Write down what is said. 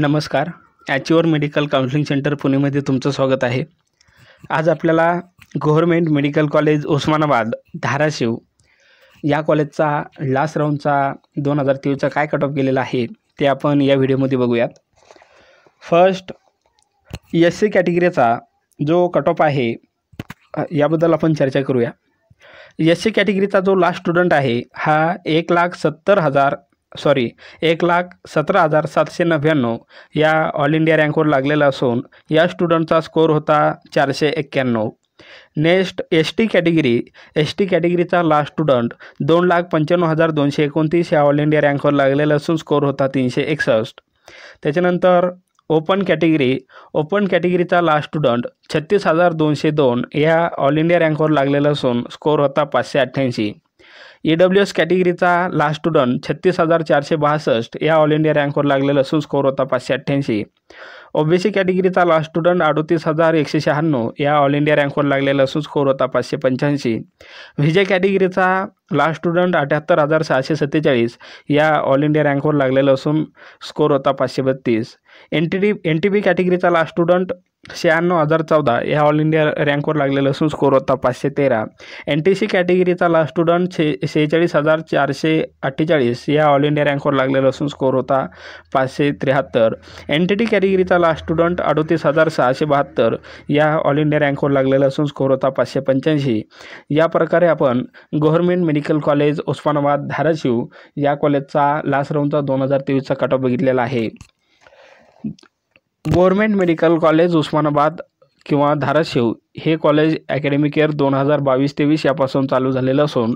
नमस्कार ॲच्युअर medical counselling centre पुणेमध्ये तुमचं स्वागत आहे आज आपल्याला government medical college Osmanabad Dharashiv या कॉलेजचा लास्ट राऊंडचा दोन हजार तेवीसचा काय कट ऑफ गेलेला आहे ते आपण या व्हिडिओमध्ये बघूयात फर्स्ट एस सी कॅटेगरीचा जो कट ऑफ आहे याबद्दल आपण चर्चा करूया एस सी कॅटेगरीचा जो लास्ट स्टुडंट आहे हा एक लाख सत्तर हजार सॉरी एक लाख सतरा हजार सातशे नव्याण्णव या ऑल इंडिया रँकवर लागलेला असून या स्टुडंटचा स्कोअर होता चारशे एक्क्याण्णव next S T category S T कॅटेगरीचा लास्ट स्टुडंट दोन लाख पंच्याण्णव हजार दोनशे एकोणतीस या ऑल इंडिया रँकवर लागलेला असून स्कोअर होता तीनशे एकसष्ट त्याच्यानंतर ओपन कॅटेगरी ओपन कॅटेगरीचा लास्ट स्टुडंट छत्तीस हजार दोनशे दोन या ऑल इंडिया रँकवर लागलेला असून स्कोर होता पाचशे अठ्ठ्याऐंशी ई डब्ल्यू एस कॅटेगरीचा लास्ट स्टुडंट छत्तीस हजार चारशे बासष्ट या ऑल इंडिया रँकवर लागलेला असून स्कोअर होता पाचशे अठ्ठ्याऐंशी ओबीसी कॅटेगरीचा लास्ट स्टुडंट अडतीस हजार एकशे शहाण्णव या ऑल इंडिया रँकवर लागलेला असून स्कोअर होता पाचशे पंच्याऐंशी विजय कॅटेगरीचा लास्ट स्टुडंट अठ्याहत्तर हजार सहाशे सत्तेचाळीस या ऑल इंडिया रँकवर लागलेला असून स्कोअर होता पाचशे बत्तीस N T D N T B कॅटेगरीचा लास्ट स्टुडंट शहाण्णव हजार चौदा या ऑल इंडिया रँकवर लागलेलं असून स्कोर होता पाचशे तेरा एन टी सी कॅटेगरीचा स्टुडंट शे शेहेचाळीस हजार चारशे अठ्ठेचाळीस या ऑल इंडिया रँकवर लागलेला असून स्कोर होता पाचशे त्र्याहत्तर एन टी टी कॅटेगरीचा स्टुडंट अडोतीस हजार सहाशे बहात्तर या ऑल इंडिया रँकवर लागलेला असून स्कोर होता पाचशे पंच्याऐंशी या प्रकारे आपण government medical college Osmanabad Dharashiv या कॉलेजचा लास्ट राऊंडचा दोन हजार तेवीसचा कट ऑफ बघितलेला आहे गव्हर्मेंट मेडिकल कॉलेज उस्मानाबाद किंवा धाराशिव हे कॉलेज अकॅडमिक इयर दोन हजार बावीस तेवीस यापासून चालू झालेलं असून